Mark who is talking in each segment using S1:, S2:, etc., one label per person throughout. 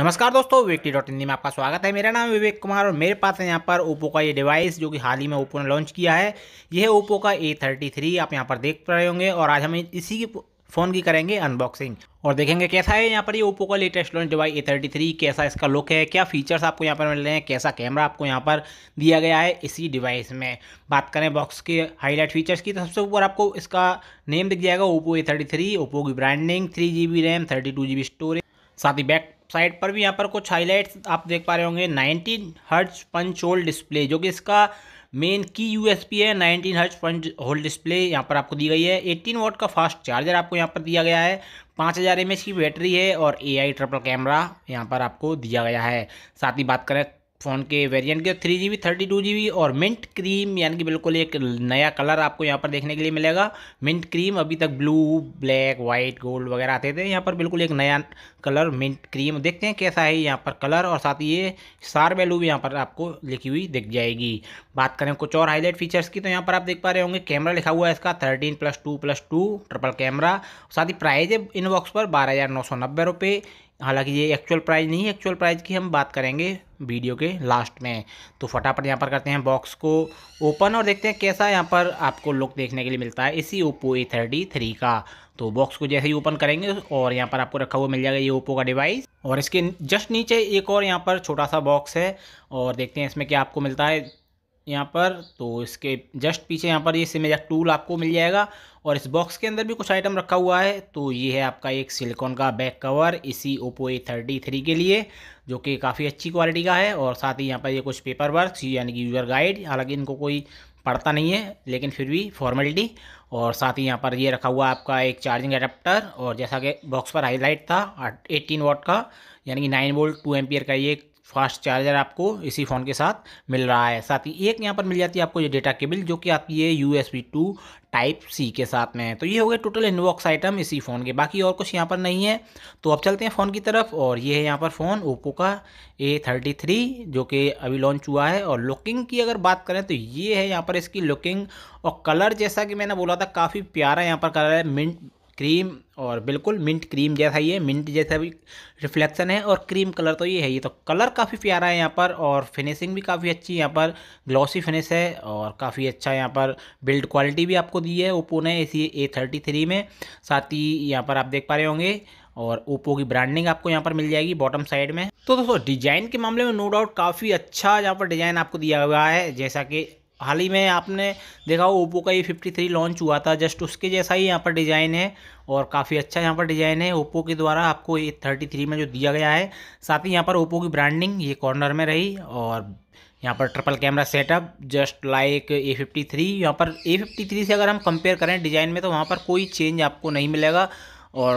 S1: नमस्कार दोस्तों विवेक डॉट हिंदी में आपका स्वागत है मेरा नाम विवेक कुमार और मेरे पास है यहाँ पर ओप्पो का ये डिवाइस जो कि हाल ही में ओप्पो ने लॉन्च किया है यह है ओप्पो का ए थर्टी थ्री आप यहाँ पर देख रहे होंगे और आज हम इसी की फ़ोन की करेंगे अनबॉक्सिंग और देखेंगे कैसा है यहाँ पर ये ओप्पो का latest launch device A thirty three कैसा इसका लुक है क्या फीचर्स आपको यहाँ पर मिल रहे हैं कैसा कैमरा आपको यहाँ पर दिया गया है इसी डिवाइस में बात करें बॉक्स के हाईलाइट फीचर्स की तो सबसे ऊपर आपको इसका नेम दिख जाएगा Oppo A thirty three Oppo की branding three G B RAM thirty two G B storage साथ ही बैक साइड पर भी यहाँ पर कुछ हाईलाइट्स आप देख पा रहे होंगे 19 हर्ट्ज पंच होल डिस्प्ले जो कि इसका मेन की यूएसपी है 19 हर्ट्ज पंच होल डिस्प्ले यहाँ पर आपको दी गई है 18 वॉट का फास्ट चार्जर आपको यहाँ पर दिया गया है पाँच हज़ार एम की बैटरी है और ए आई ट्रिपल कैमरा यहाँ पर आपको दिया गया है साथ ही बात करें फ़ोन के वेरिएंट के three G B thirty two G B और मिंट क्रीम यानी कि बिल्कुल एक नया कलर आपको यहाँ पर देखने के लिए मिलेगा मिंट क्रीम अभी तक ब्लू ब्लैक वाइट गोल्ड वगैरह आते थे यहाँ पर बिल्कुल एक नया कलर मिंट क्रीम देखते हैं कैसा है यहाँ पर कलर और साथ ही ये स्टार वैल्यू भी यहाँ पर आपको लिखी हुई दिख जाएगी बात करें कुछ और हाईलाइट फीचर्स की तो यहाँ पर आप देख पा रहे होंगे कैमरा लिखा हुआ है इसका thirteen plus two plus two triple camera साथ ही प्राइज है इनबॉक्स पर बारह हज़ार नौ सौ नब्बे रुपये हालांकि ये एक्चुअल प्राइस नहीं एक्चुअल प्राइस की हम बात करेंगे वीडियो के लास्ट में तो फटाफट यहाँ पर करते हैं बॉक्स को ओपन और देखते हैं कैसा यहाँ पर आपको लुक देखने के लिए मिलता है इसी ओप्पो ए थर्टी थ्री का तो बॉक्स को जैसे ही ओपन करेंगे और यहाँ पर आपको रखा हुआ मिल जाएगा ये ओप्पो का डिवाइस और इसके जस्ट नीचे एक और यहाँ पर छोटा सा बॉक्स है और देखते हैं इसमें क्या आपको मिलता है यहाँ पर तो इसके जस्ट पीछे यहाँ पर ये सिम टूल आपको मिल जाएगा और इस बॉक्स के अंदर भी कुछ आइटम रखा हुआ है तो ये है आपका एक सिलिकॉन का बैक कवर इसी ओप्पो ए थर्टी थ्री के लिए जो कि काफ़ी अच्छी क्वालिटी का है और साथ ही यहाँ पर ये कुछ पेपर वर्क यानी कि यूज़र गाइड हालांकि इनको कोई पड़ता नहीं है लेकिन फिर भी फॉर्मेलिटी और साथ ही यहाँ पर ये रखा हुआ आपका एक चार्जिंग एडाप्टर और जैसा कि बॉक्स पर हाईलाइट था एट्टीन वॉट का यानी कि नाइन वोल्ट टू एम का ये फास्ट चार्जर आपको इसी फ़ोन के साथ मिल रहा है साथ ही एक यहाँ पर मिल जाती है आपको ये डेटा केबल जो कि आपकी ये U S to type C के साथ में है तो ये हो गए टोटल इनबॉक्स आइटम इसी फ़ोन के बाकी और कुछ यहाँ पर नहीं है तो अब चलते हैं फ़ोन की तरफ और ये है यहाँ पर फ़ोन ओप्पो का ए थर्टी थ्री जो कि अभी लॉन्च हुआ है और लुकिंग की अगर बात करें तो ये है यहाँ पर इसकी लुकिंग और कलर जैसा कि मैंने बोला था काफ़ी प्यारा यहाँ पर कलर है मिंट क्रीम और बिल्कुल मिंट क्रीम जैसा ही है मिंट जैसा भी रिफ्लेक्शन है और क्रीम कलर तो ये है ये तो कलर काफ़ी प्यारा है यहाँ पर और फिनिशिंग भी काफ़ी अच्छी यहाँ पर ग्लॉसी फिनिश है और काफ़ी अच्छा यहाँ पर बिल्ड क्वालिटी भी आपको दी है ओप्पो ने इसी ए थर्टी थ्री में साथ ही यहाँ पर आप देख पा रहे होंगे और ओप्पो की ब्रांडिंग आपको यहाँ पर मिल जाएगी बॉटम साइड में तो दोस्तों डिजाइन के मामले में नो डाउट काफ़ी अच्छा यहाँ पर डिजाइन आपको दिया हुआ है जैसा कि हाल ही में आपने देखा हो ओप्पो का ये फिफ्टी थ्री लॉन्च हुआ था जस्ट उसके जैसा ही यहाँ पर डिज़ाइन है और काफ़ी अच्छा यहाँ पर डिज़ाइन है ओप्पो के द्वारा आपको ये थर्टी थ्री में जो दिया गया है साथ ही यहाँ पर ओप्पो की ब्रांडिंग ये कॉर्नर में रही और यहाँ पर triple camera setup just like A fifty three यहाँ पर ए फिफ्टी थ्री से अगर हम कंपेयर करें डिज़ाइन में तो वहाँ पर कोई चेंज आपको नहीं मिलेगा और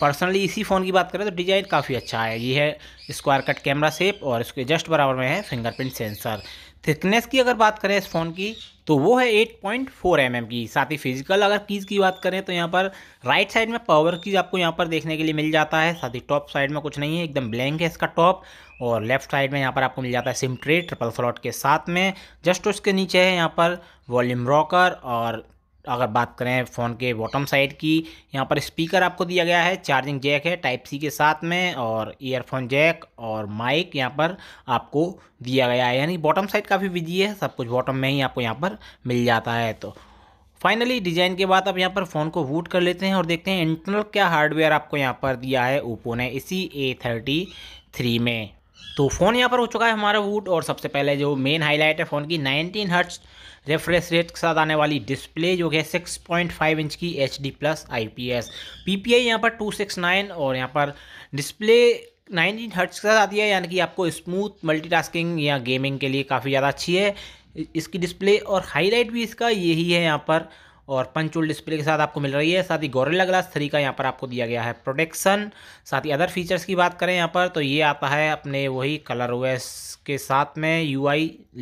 S1: पर्सनली इसी फ़ोन की बात करें तो डिज़ाइन काफ़ी अच्छा है ये है स्क्वायर कट कैमरा सेप और इसके जस्ट बराबर में है फिंगरप्रिंट सेंसर थिकनेस की अगर बात करें इस फ़ोन की तो वो है 8.4 पॉइंट mm की साथ ही फिजिकल अगर कीज़ की बात करें तो यहाँ पर राइट साइड में पावर कीज आपको यहाँ पर देखने के लिए मिल जाता है साथ ही टॉप साइड में कुछ नहीं है एकदम ब्लैंक है इसका टॉप और लेफ्ट साइड में यहाँ पर आपको मिल जाता है सिम ट्रे ट्रिपल स्लॉट के साथ में जस्ट उसके नीचे है यहाँ पर वॉल्यूम रॉकर और अगर बात करें फ़ोन के बॉटम साइड की यहाँ पर स्पीकर आपको दिया गया है चार्जिंग जैक है टाइप सी के साथ में और ईयरफोन जैक और माइक यहाँ पर आपको दिया गया है यानी बॉटम साइड काफ़ी बिजी है सब कुछ बॉटम में ही आपको यहाँ पर मिल जाता है तो फाइनली डिज़ाइन के बाद आप यहाँ पर फ़ोन को वूट कर लेते हैं और देखते हैं इंटरनल क्या हार्डवेयर आपको यहाँ पर दिया है ओप्पो ने इसी ए थर्टी थ्री में तो फ़ोन यहाँ पर हो चुका है हमारा वूट और सबसे पहले जो मेन हाईलाइट है फ़ोन की नाइनटीन हर्ट्स रेफ्रेश रेट के साथ आने वाली डिस्प्ले जो है सिक्स पॉइंट फाइव इंच की H D plus I P S P P I यहाँ पर टू सिक्स नाइन और यहाँ पर डिस्प्ले नाइनटीन हर्ट्स के साथ आती है यानी कि आपको स्मूथ मल्टीटास्किंग या गेमिंग के लिए काफ़ी ज़्यादा अच्छी है इसकी डिस्प्ले और हाईलाइट भी इसका यही है यहाँ पर और पंच डिस्प्ले के साथ आपको मिल रही है साथ ही गोरेला ग्लास थ्री का यहाँ पर आपको दिया गया है प्रोटेक्शन साथ ही अदर फीचर्स की बात करें यहाँ पर तो ये आता है अपने वही कलर ओएस के साथ में यू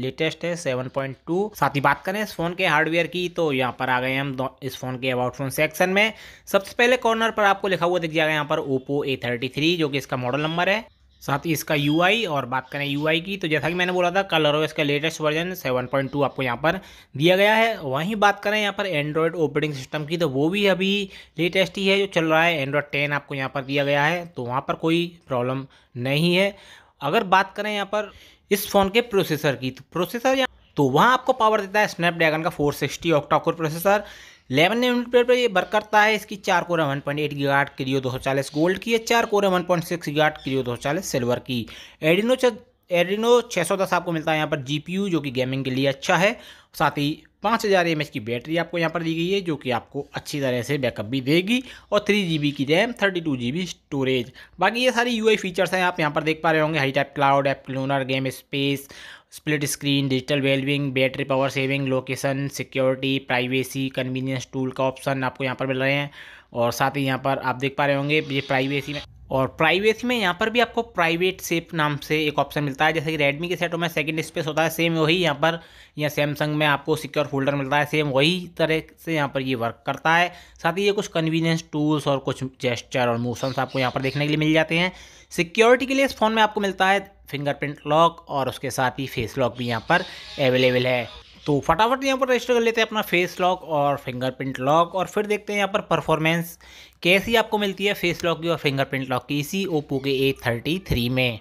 S1: लेटेस्ट है सेवन पॉइंट टू साथ ही बात करें इस फ़ोन के हार्डवेयर की तो यहाँ पर आ गए हम इस फ़ोन के अबाउट फोन सेक्शन में सबसे पहले कॉर्नर पर आपको लिखा हुआ दिख जाएगा यहाँ पर ओप्पो ए थर्टी थ्री जो कि इसका मॉडल नंबर है साथ ही इसका यू और बात करें यू की तो जैसा कि मैंने बोला था कलर ओएस का लेटेस्ट वर्जन 7.2 आपको यहाँ पर दिया गया है वहीं बात करें यहाँ पर एंड्रॉयड ऑपरेटिंग सिस्टम की तो वो भी अभी लेटेस्ट ही है जो चल रहा है एंड्रॉयड टेन आपको यहाँ पर दिया गया है तो वहाँ पर कोई प्रॉब्लम नहीं है अगर बात करें यहाँ पर इस फ़ोन के प्रोसेसर की तो प्रोसेसर तो वहाँ आपको पावर देता है स्नैपड्रैगन का फोर सिक्सटी प्रोसेसर 11 यूनिट पर ये वर्क करता है इसकी चार कोर वन पॉइंट एट गिगाट क्रियो दो सौ चालीस गोल्ड की है चार कोर वन पॉइंट सिक्स गिगाट क्रियो दो सौ चालीस सिल्वर की एडिनो एडिनो 610 आपको मिलता है यहाँ पर यू जो कि गेमिंग के लिए अच्छा है साथ ही पाँच हज़ार एम की बैटरी आपको यहाँ पर दी गई है जो कि आपको अच्छी तरह से बैकअप भी देगी और थ्री जी की रैम थर्टी टू स्टोरेज बाकी ये सारी यू फीचर्स हैं आप यहाँ पर देख पा रहे होंगे HeyTap cloud app cloner game space split screen digital wellbeing battery power saving location security privacy convenience tool का ऑप्शन आपको यहाँ पर मिल रहे हैं और साथ ही यहाँ पर आप देख पा रहे होंगे ये प्राइवेसी में और प्राइवेसी में यहाँ पर भी आपको प्राइवेट सेप नाम से एक ऑप्शन मिलता है जैसे कि रेडमी के सेटों में सेकंड स्पेस होता है सेम वही यहाँ पर या सैमसंग में आपको सिक्योर फोल्डर मिलता है सेम वही तरह से यहाँ पर ये वर्क करता है साथ ही ये कुछ कन्वीनियंस टूल्स और कुछ जेस्चर और मोशंस आपको यहाँ पर देखने के लिए मिल जाते हैं सिक्योरिटी के लिए इस फ़ोन में आपको मिलता है फिंगरप्रिंट लॉक और उसके साथ ही फेस लॉक भी यहाँ पर अवेलेबल है तो फटाफट यहाँ पर रजिस्टर कर लेते हैं अपना फेस लॉक और फिंगरप्रिंट लॉक और फिर देखते हैं यहाँ पर परफॉर्मेंस कैसी आपको मिलती है फेस लॉक की और फिंगरप्रिंट लॉक की इसी ओप्पो के ए थर्टी थ्री में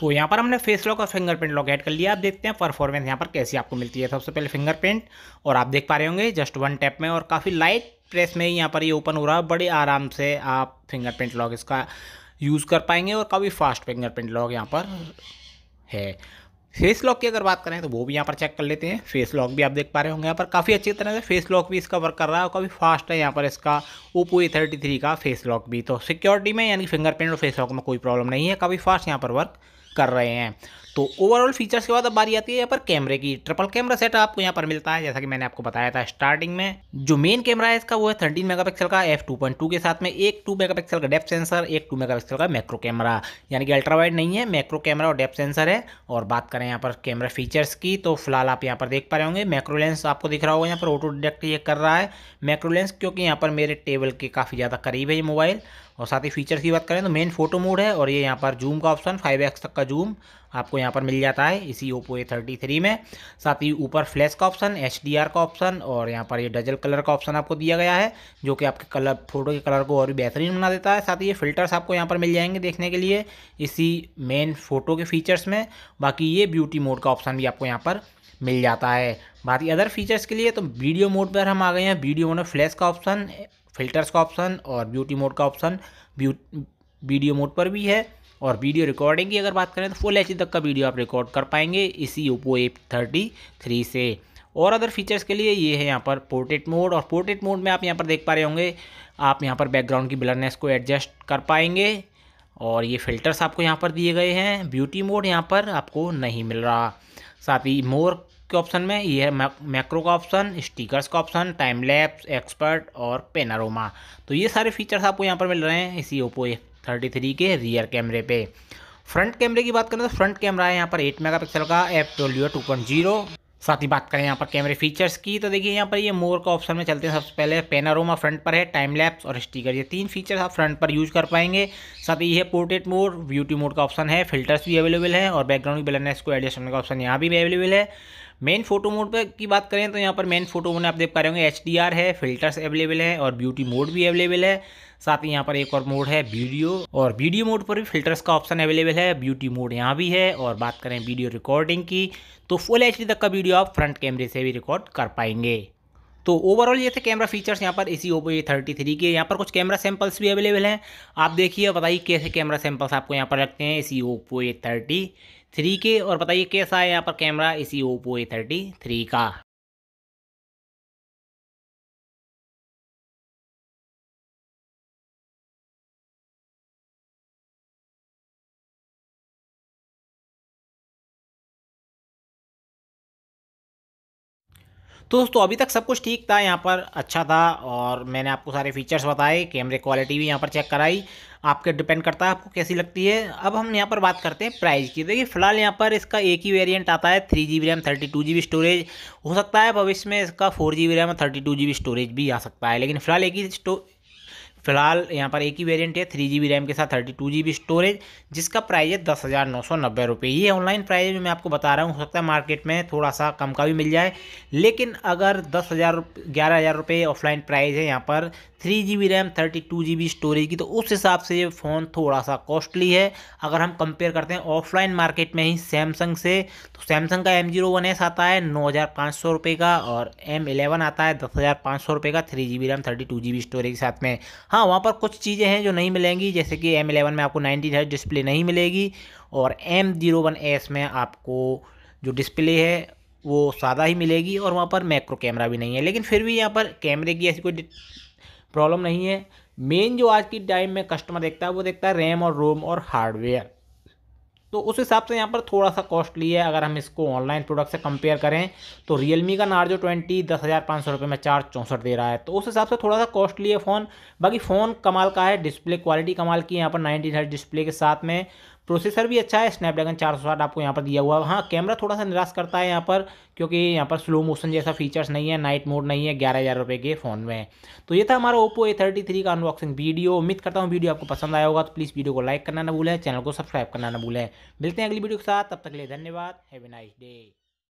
S1: तो यहाँ पर हमने फेस लॉक और फिंगरप्रिंट लॉक ऐड कर लिया आप देखते हैं परफॉर्मेंस यहाँ पर कैसी आपको मिलती है सबसे पहले फिंगरप्रिंट और आप देख पा रहे होंगे जस्ट वन टैप में और काफ़ी लाइट प्रेस में ही यहाँ पर ये यह ओपन हो रहा है बड़े आराम से आप फिंगरप्रिंट लॉक इसका यूज़ कर पाएंगे और काफ़ी फास्ट फिंगरप्रिंट लॉक यहाँ पर है फेस लॉक की अगर बात करें तो वो भी यहाँ पर चेक कर लेते हैं फेस लॉक भी आप देख पा रहे होंगे यहाँ पर काफ़ी अच्छी तरह से फेस लॉक भी इसका वर्क कर रहा है और काफ़ी फास्ट है यहाँ पर इसका ओप्पो ए थर्टी थ्री का फेस लॉक भी तो सिक्योरिटी में यानी फिंगरप्रिंट और फेस लॉक में कोई प्रॉब्लम नहीं है काफ़ी फास्ट यहाँ पर वर्क कर रहे हैं तो ओवरऑल फीचर्स के बाद अब बारी आती है यहाँ पर कैमरे की ट्रिपल कैमरा सेट आपको यहाँ पर मिलता है जैसा कि मैंने आपको बताया था स्टार्टिंग में जो मेन कैमरा है इसका वो है थर्टीन मेगापिक्सल का एफ टू पॉइंट टू के साथ में एक टू मेगापिक्सल का डेप्थ सेंसर एक टू मेगापिक्सल का मैक्रो कैमरा यानी कि अल्ट्रा वाइड नहीं है मैक्रो कैमरा और डेप्थ सेंसर है और बात करें यहाँ पर कैमरा फीचर्स की तो फिलहाल आप यहाँ पर देख पा रहे होंगे मैक्रो लेंस आपको दिख रहा होगा यहाँ पर ऑटो डिटेक्ट ये कर रहा है मैक्रो लेंस क्योंकि यहाँ पर मेरे टेबल के काफ़ी ज़्यादा करीब है ये मोबाइल और साथ ही फीचर्स की बात करें तो मेन फोटो मोड है और ये यहाँ पर जूम का ऑप्शन फाइव एक्स तक का जूम आपको यहाँ पर मिल जाता है इसी ओप्पो ए थर्टी थ्री में साथ ही ऊपर फ्लैश का ऑप्शन एच डी आर का ऑप्शन और यहाँ पर ये डजल कलर का ऑप्शन आपको दिया गया है जो कि आपके कलर फोटो के कलर को और भी बेहतरीन बना देता है साथ ही ये फिल्टर्स आपको यहाँ पर मिल जाएंगे देखने के लिए इसी मेन फोटो के फीचर्स में बाकी ये ब्यूटी मोड का ऑप्शन भी आपको यहाँ पर मिल जाता है बाकी अदर फीचर्स के लिए तो वीडियो मोड पर हम आ गए हैं वीडियो मोड में फ्लैश का ऑप्शन फिल्टर्स का ऑप्शन और ब्यूटी मोड का ऑप्शन वीडियो मोड पर भी है और वीडियो रिकॉर्डिंग की अगर बात करें तो फुल एच तक का वीडियो आप रिकॉर्ड कर पाएंगे इसी ओप्पो ए थर्टी थ्री से और अदर फीचर्स के लिए ये है यहाँ पर पोर्ट्रेट मोड और पोर्ट्रेट मोड में आप यहाँ पर देख पा रहे होंगे आप यहाँ पर बैकग्राउंड की ब्लरनेस को एडजस्ट कर पाएंगे और ये फ़िल्टर्स आपको यहाँ पर दिए गए हैं ब्यूटी मोड यहाँ पर आपको नहीं मिल रहा साथ ही मोर के ऑप्शन में ये है मैक्रो का ऑप्शन स्टिकर्स का ऑप्शन टाइम लैप्स एक्सपर्ट और पेनारोमा तो ये सारे फीचर्स आपको यहाँ पर मिल रहे हैं इसी ओप्पो थर्टी थ्री के रियर कैमरे पे फ्रंट कैमरे की बात करें तो फ्रंट कैमरा है यहाँ पर एट मेगा पिक्सल का F W two point zero साथ ही बात करें यहाँ पर कैमरे फीचर्स की तो देखिए यहाँ पर ये मोर का ऑप्शन में चलते हैं सबसे पहले पेनारोमा फ्रंट पर है टाइम लैप्स और स्टिकर ये तीन फीचर्स आप फ्रंट पर यूज कर पाएंगे साथ ही ये पोर्ट्रेट मोड ब्यूटी मोड का ऑप्शन है फिल्टर्स भी अवेलेबल है और बैकग्राउंड की ब्लरनेस को एडजस्ट करने का ऑप्शन यहाँ भी अवेलेबल है मेन फोटो मोड पर की बात करें तो यहाँ पर मेन फोटो मोड आप देख पा रहे होंगे एच है फिल्टर्स अवेलेबल है और ब्यूटी मोड भी अवेलेबल है साथ ही यहाँ पर एक और मोड है वीडियो और वीडियो मोड पर भी फिल्टर्स का ऑप्शन अवेलेबल है ब्यूटी मोड यहाँ भी है और बात करें वीडियो रिकॉर्डिंग की तो फुल एच तक का वीडियो आप फ्रंट कैमरे से भी रिकॉर्ड कर पाएंगे तो ओवरऑल ये थे कैमरा फीचर्स यहाँ पर इसी ओप्पो ए थर्टी थ्री के यहाँ पर कुछ कैमरा सैम्पल्स भी अवेलेबल हैं आप देखिए बताइए कैसे कैमरा सैम्पल्स आपको यहाँ पर लगते हैं इसी ओप्पो ए थर्टी थ्री के और बताइए कैसा है यहाँ पर कैमरा इसी ओप्पो ए थर्टी थ्री का तो दोस्तों अभी तक सब कुछ ठीक था यहाँ पर अच्छा था और मैंने आपको सारे फीचर्स बताए कैमरे क्वालिटी भी यहाँ पर चेक कराई आपके डिपेंड करता है आपको कैसी लगती है अब हम यहाँ पर बात करते हैं प्राइस की देखिए फिलहाल यहाँ पर इसका एक ही वेरिएंट आता है three G B RAM thirty two G B storage हो सकता है भविष्य में इसका फोर जी बी रैम और thirty two G B storage भी आ सकता है लेकिन फिलहाल एक ही फिलहाल यहाँ पर एक ही वेरिएंट है थ्री जी रैम के साथ थर्टी टू जी स्टोरेज जिसका प्राइस है दस हज़ार नौ सौ नब्बे रुपये ये ऑनलाइन प्राइस भी मैं आपको बता रहा हूँ हो सकता है मार्केट में थोड़ा सा कम का भी मिल जाए लेकिन अगर दस हज़ार ग्यारह हज़ार रुपये ऑफलाइन प्राइस है यहाँ पर three G B RAM thirty two G B storage की तो उस हिसाब से ये फ़ोन थोड़ा सा कॉस्टली है अगर हम कंपेयर करते हैं ऑफलाइन मार्केट में ही सैमसंग से तो सैमसंग का एम जीरो वन एस आता है नौ हज़ार पाँच सौ रुपये का और एम इलेवन आता है दस हज़ार पाँच सौ रुपये का three G B RAM thirty two G B storage के साथ में हाँ वहाँ पर कुछ चीज़ें हैं जो नहीं मिलेंगी जैसे कि एम एलेवन में आपको नाइन्टी हर्ट डिस्प्ले नहीं मिलेगी और एम जीरो वन एस में आपको जो डिस्प्ले है वो सादा ही मिलेगी और वहाँ पर मैक्रो कैमरा भी नहीं है लेकिन फिर भी यहाँ पर कैमरे की ऐसी कोई प्रॉब्लम नहीं है मेन जो आज की टाइम में कस्टमर देखता है वो देखता है रैम और रोम और हार्डवेयर तो उस हिसाब से यहाँ पर थोड़ा सा कॉस्टली है अगर हम इसको ऑनलाइन प्रोडक्ट से कंपेयर करें तो रियलमी का नार्जो ट्वेंटी दस हज़ार पाँच सौ रुपये में चार चौंसठ दे रहा है तो उस हिसाब से थोड़ा सा कॉस्टली है फ़ोन बाकी फ़ोन कमाल का है डिस्प्ले क्वालिटी कमाल की यहाँ पर नाइनटीन हर्ट डिस्प्ले के साथ में प्रोसेसर भी अच्छा है स्नैपड्रैगन चार सौ आपको यहाँ पर दिया हुआ है हाँ कैमरा थोड़ा सा निराश करता है यहाँ पर क्योंकि यहाँ पर स्लो मोशन जैसा फीचर्स नहीं है नाइट मोड नहीं है ग्यारह हज़ार रुपये के फ़ोन में तो ये था हमारा ओप्पो ए थर्टी थ्री का अनबॉक्सिंग वीडियो उम्मीद करता हूँ वीडियो आपको पसंद आया होगा तो प्लीज़ वीडियो को लाइक करना ना भूलें चैनल को सब्सक्राइब करना ना भूलें मिलते हैं अगली वीडियो के साथ तब तक के लिए धन्यवाद हैवे नाइस डे